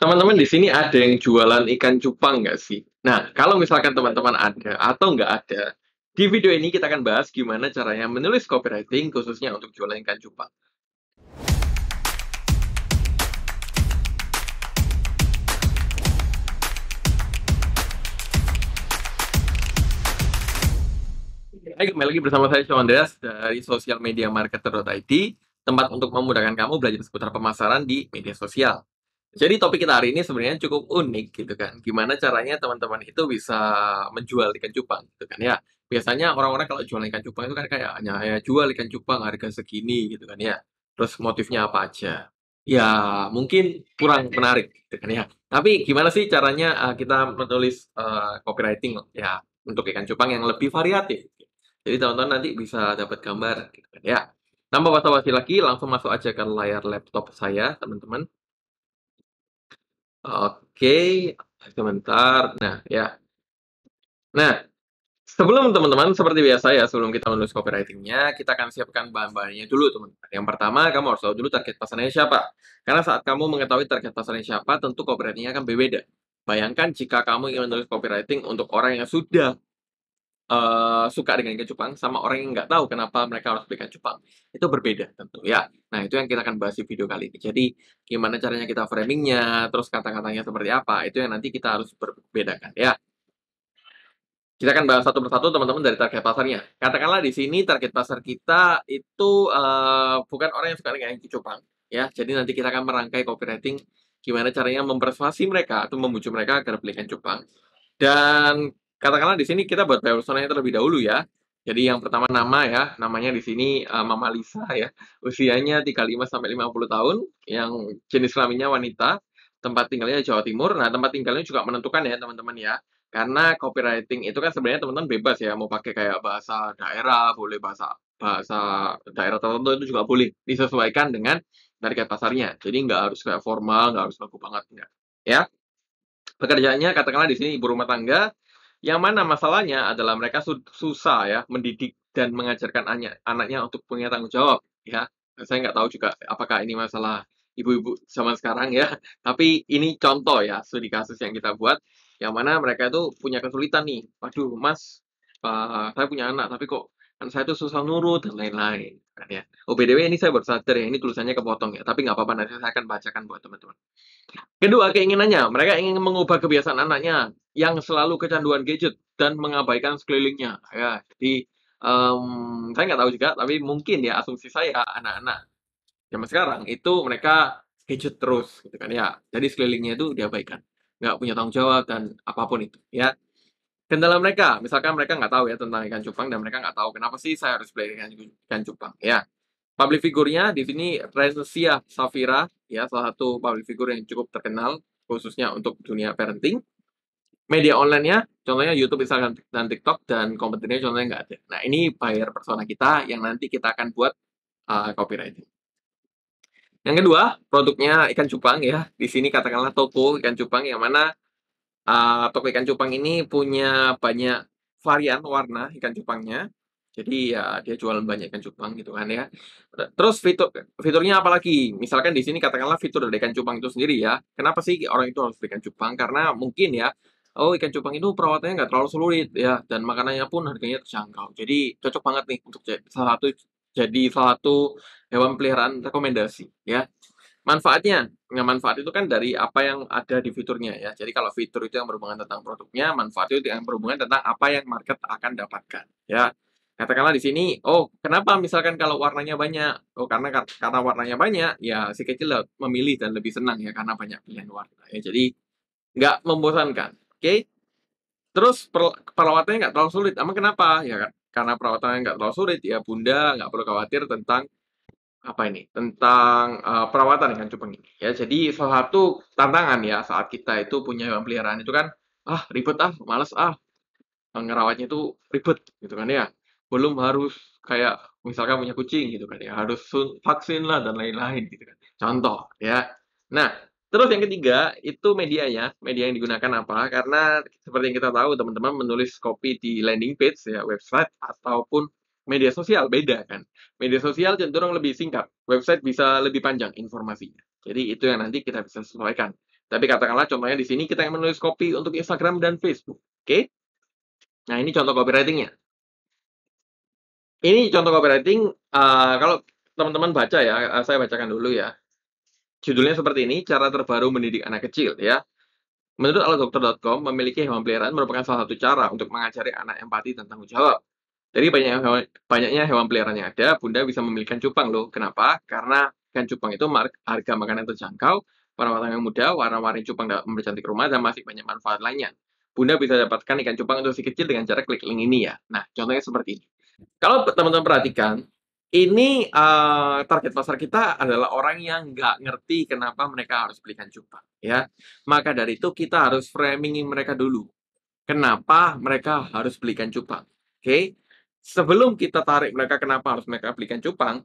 teman-teman di sini ada yang jualan ikan cupang nggak sih? Nah, kalau misalkan teman-teman ada atau nggak ada, di video ini kita akan bahas gimana caranya menulis copywriting khususnya untuk jualan ikan cupang. Hai, kembali lagi bersama saya Sean Andreas dari sosialmediamarketer.id, tempat untuk memudahkan kamu belajar seputar pemasaran di media sosial. Jadi topik kita hari ini sebenarnya cukup unik gitu kan. Gimana caranya teman-teman itu bisa menjual ikan cupang gitu kan ya. Biasanya orang-orang kalau jual ikan cupang itu kan kayak hanya ya, jual ikan cupang harga segini gitu kan ya. Terus motifnya apa aja. Ya mungkin kurang menarik gitu kan ya. Tapi gimana sih caranya uh, kita menulis uh, copywriting ya untuk ikan cupang yang lebih variatif. Jadi teman-teman nanti bisa dapat gambar gitu kan ya. Tanpa basa-basi lagi langsung masuk aja ke layar laptop saya teman-teman. Oke, sebentar. Nah, ya. Nah, sebelum teman-teman, seperti biasa ya, sebelum kita menulis copywritingnya, kita akan siapkan bahan-bahannya dulu, teman-teman. Yang pertama, kamu harus tahu dulu target pasarnya siapa. Karena saat kamu mengetahui target pasarnya siapa, tentu copywritingnya akan berbeda. Bayangkan jika kamu ingin menulis copywriting untuk orang yang sudah Eh, suka dengan ikan cupang sama orang yang nggak tahu kenapa mereka harus beli ikan cupang itu berbeda tentu ya nah itu yang kita akan bahas di video kali ini jadi gimana caranya kita framingnya terus kata-katanya seperti apa itu yang nanti kita harus berbedakan ya kita akan bahas satu persatu teman-teman dari target pasarnya katakanlah di sini target pasar kita itu uh, bukan orang yang suka dengan ikan cupang ya jadi nanti kita akan merangkai copywriting gimana caranya mempersuasi mereka atau membujuk mereka agar beli ikan cupang dan katakanlah di sini kita buat personanya terlebih dahulu ya. Jadi yang pertama nama ya, namanya di sini uh, Mama Lisa ya. Usianya 35 sampai 50 tahun, yang jenis kelaminnya wanita, tempat tinggalnya Jawa Timur. Nah, tempat tinggalnya juga menentukan ya, teman-teman ya. Karena copywriting itu kan sebenarnya teman-teman bebas ya, mau pakai kayak bahasa daerah, boleh bahasa bahasa daerah tertentu itu juga boleh disesuaikan dengan target pasarnya. Jadi nggak harus kayak formal, nggak harus baku banget Ya, pekerjaannya katakanlah di sini ibu rumah tangga, yang mana masalahnya adalah mereka susah ya mendidik dan mengajarkan anak anaknya untuk punya tanggung jawab ya. Saya nggak tahu juga apakah ini masalah ibu-ibu zaman sekarang ya. Tapi ini contoh ya studi kasus yang kita buat yang mana mereka itu punya kesulitan nih. Waduh, Mas, uh, saya punya anak tapi kok kan saya tuh susah nurut dan lain-lain kan ya. Oh btw ini saya baru sadar ya, ini tulisannya kepotong ya, tapi nggak apa-apa nanti saya akan bacakan buat teman-teman. Kedua, keinginannya, mereka ingin mengubah kebiasaan anaknya yang selalu kecanduan gadget dan mengabaikan sekelilingnya. Ya, jadi um, saya nggak tahu juga, tapi mungkin ya asumsi saya anak-anak zaman sekarang itu mereka gadget terus gitu kan ya. Jadi sekelilingnya itu diabaikan, nggak punya tanggung jawab dan apapun itu ya kendala mereka misalkan mereka nggak tahu ya tentang ikan cupang dan mereka nggak tahu kenapa sih saya harus beli ikan, ikan cupang ya public figurnya di sini Renusia Safira ya salah satu public figure yang cukup terkenal khususnya untuk dunia parenting media online nya contohnya YouTube misalkan dan TikTok dan kompetitornya contohnya nggak ada nah ini buyer persona kita yang nanti kita akan buat uh, copywriting yang kedua produknya ikan cupang ya di sini katakanlah toko ikan cupang yang mana uh, toko ikan cupang ini punya banyak varian warna ikan cupangnya. Jadi ya dia jual banyak ikan cupang gitu kan ya. Terus fitur fiturnya apa lagi? Misalkan di sini katakanlah fitur dari ikan cupang itu sendiri ya. Kenapa sih orang itu harus ikan cupang? Karena mungkin ya oh ikan cupang itu perawatannya nggak terlalu sulit ya dan makanannya pun harganya terjangkau jadi cocok banget nih untuk salah satu jadi salah satu hewan peliharaan rekomendasi ya Manfaatnya, nah, manfaat itu kan dari apa yang ada di fiturnya ya. Jadi kalau fitur itu yang berhubungan tentang produknya, manfaat itu yang berhubungan tentang apa yang market akan dapatkan ya. Katakanlah di sini, oh kenapa misalkan kalau warnanya banyak? Oh karena karena warnanya banyak, ya si kecil memilih dan lebih senang ya karena banyak pilihan warna. Ya, jadi nggak membosankan, oke? Okay? Terus perawatannya nggak terlalu sulit. ama kenapa? Ya karena perawatannya nggak terlalu sulit, ya bunda nggak perlu khawatir tentang apa ini tentang uh, perawatan ikan cupang ini ya jadi salah satu tantangan ya saat kita itu punya hewan peliharaan itu kan ah ribet ah males ah ngerawatnya itu ribet gitu kan ya belum harus kayak misalkan punya kucing gitu kan ya harus vaksin lah dan lain-lain gitu kan contoh ya nah terus yang ketiga itu medianya media yang digunakan apa karena seperti yang kita tahu teman-teman menulis copy di landing page ya website ataupun media sosial beda kan. Media sosial cenderung lebih singkat, website bisa lebih panjang informasinya. Jadi itu yang nanti kita bisa sesuaikan. Tapi katakanlah contohnya di sini kita yang menulis copy untuk Instagram dan Facebook, oke? Okay? Nah ini contoh copywritingnya. Ini contoh copywriting. Uh, kalau teman-teman baca ya, eh, saya bacakan dulu ya. Judulnya seperti ini, cara terbaru mendidik anak kecil ya. Menurut alatdokter.com, memiliki hewan peliharaan merupakan salah satu cara untuk mengajari anak empati tentang tanggung jawab. Jadi banyaknya hewan, banyaknya hewan peliharaan yang ada, Bunda bisa memiliki cupang loh. Kenapa? Karena ikan cupang itu mark harga makanan terjangkau, perawatan yang muda, warna-warni cupang dapat mempercantik rumah, dan masih banyak manfaat lainnya. Bunda bisa dapatkan ikan cupang untuk si kecil dengan cara klik link ini ya. Nah, contohnya seperti ini. Kalau teman-teman perhatikan, ini uh, target pasar kita adalah orang yang nggak ngerti kenapa mereka harus belikan cupang, ya. Maka dari itu kita harus framingin mereka dulu. Kenapa mereka harus belikan cupang? Oke, okay? sebelum kita tarik mereka kenapa harus mereka belikan cupang,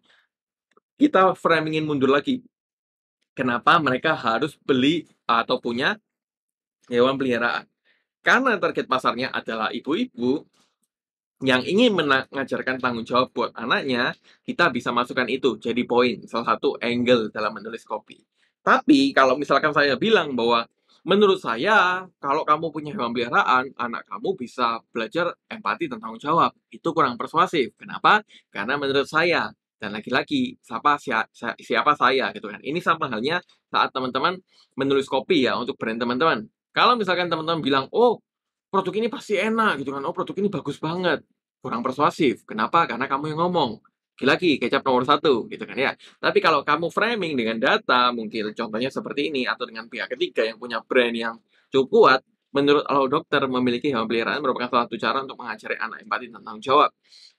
kita framingin mundur lagi. Kenapa mereka harus beli atau punya hewan peliharaan? Karena target pasarnya adalah ibu-ibu yang ingin mengajarkan tanggung jawab buat anaknya, kita bisa masukkan itu jadi poin, salah satu angle dalam menulis kopi. Tapi kalau misalkan saya bilang bahwa menurut saya kalau kamu punya hewan peliharaan anak kamu bisa belajar empati dan tanggung jawab itu kurang persuasif kenapa karena menurut saya dan lagi-lagi siapa siapa saya gitu kan ini sama halnya saat teman-teman menulis kopi ya untuk brand teman-teman kalau misalkan teman-teman bilang oh produk ini pasti enak gitu kan oh produk ini bagus banget kurang persuasif kenapa karena kamu yang ngomong lagi-lagi kecap nomor satu gitu kan ya. Tapi kalau kamu framing dengan data, mungkin contohnya seperti ini atau dengan pihak ketiga yang punya brand yang cukup kuat, menurut allah Dokter memiliki hewan peliharaan merupakan salah satu cara untuk mengajari anak empati tentang jawab.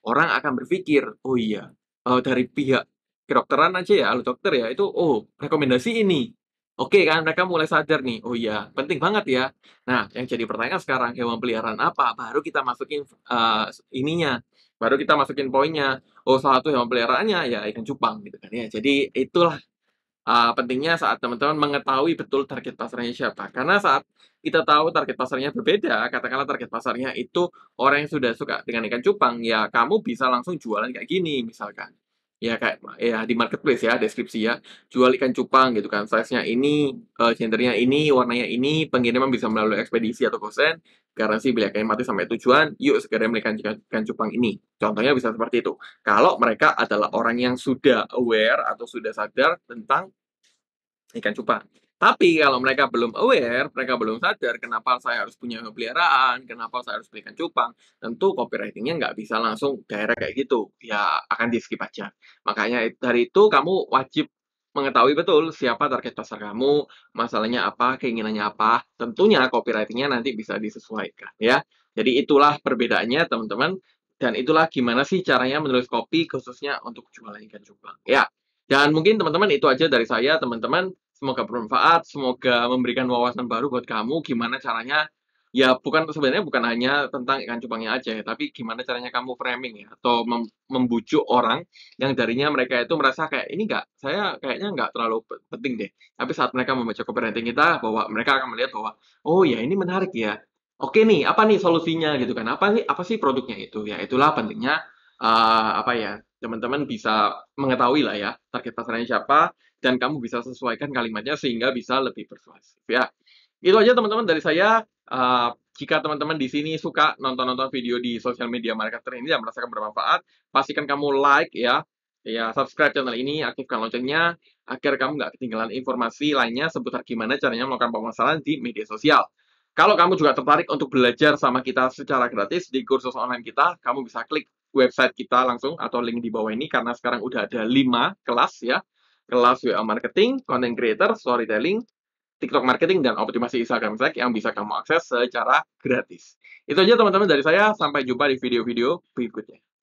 Orang akan berpikir, oh iya, eh, dari pihak kedokteran aja ya, allah Dokter ya itu, oh rekomendasi ini Oke kan, mereka mulai sadar nih, oh iya, penting banget ya. Nah, yang jadi pertanyaan sekarang, hewan peliharaan apa? Baru kita masukin uh, ininya, baru kita masukin poinnya. Oh, salah satu hewan peliharaannya ya ikan cupang gitu kan ya. Jadi itulah uh, pentingnya saat teman-teman mengetahui betul target pasarnya siapa. Karena saat kita tahu target pasarnya berbeda, katakanlah target pasarnya itu orang yang sudah suka dengan ikan cupang, ya kamu bisa langsung jualan kayak gini misalkan ya kayak ya di marketplace ya deskripsi ya jual ikan cupang gitu kan size nya ini uh, gendernya ini warnanya ini pengiriman bisa melalui ekspedisi atau kosen garansi bila ikan mati sampai tujuan yuk segera belikan ikan cupang ini contohnya bisa seperti itu kalau mereka adalah orang yang sudah aware atau sudah sadar tentang ikan cupang tapi kalau mereka belum aware, mereka belum sadar kenapa saya harus punya peliharaan, kenapa saya harus belikan cupang, tentu copywritingnya nggak bisa langsung daerah kayak gitu. Ya akan di skip aja. Makanya dari itu kamu wajib mengetahui betul siapa target pasar kamu, masalahnya apa, keinginannya apa. Tentunya copywritingnya nanti bisa disesuaikan ya. Jadi itulah perbedaannya teman-teman. Dan itulah gimana sih caranya menulis copy khususnya untuk jualan ikan cupang. Ya, dan mungkin teman-teman itu aja dari saya teman-teman semoga bermanfaat, semoga memberikan wawasan baru buat kamu gimana caranya ya bukan sebenarnya bukan hanya tentang ikan cupangnya aja ya, tapi gimana caranya kamu framing ya atau mem membujuk orang yang darinya mereka itu merasa kayak ini enggak saya kayaknya enggak terlalu penting deh. Tapi saat mereka membaca copywriting kita bahwa mereka akan melihat bahwa oh ya ini menarik ya. Oke nih, apa nih solusinya gitu kan? Apa sih apa sih produknya itu? Ya itulah pentingnya uh, apa ya? Teman-teman bisa mengetahui lah ya target pasarnya siapa, dan kamu bisa sesuaikan kalimatnya sehingga bisa lebih persuasif ya. Itu aja teman-teman dari saya. Uh, jika teman-teman di sini suka nonton-nonton video di sosial media marketer ini dan merasakan bermanfaat, pastikan kamu like ya, ya subscribe channel ini, aktifkan loncengnya agar kamu nggak ketinggalan informasi lainnya seputar gimana caranya melakukan pemasaran di media sosial. Kalau kamu juga tertarik untuk belajar sama kita secara gratis di kursus online kita, kamu bisa klik website kita langsung atau link di bawah ini karena sekarang udah ada 5 kelas ya kelas WA marketing, content creator, storytelling, TikTok marketing dan optimasi Instagram Tag yang bisa kamu akses secara gratis. Itu aja teman-teman dari saya, sampai jumpa di video-video berikutnya.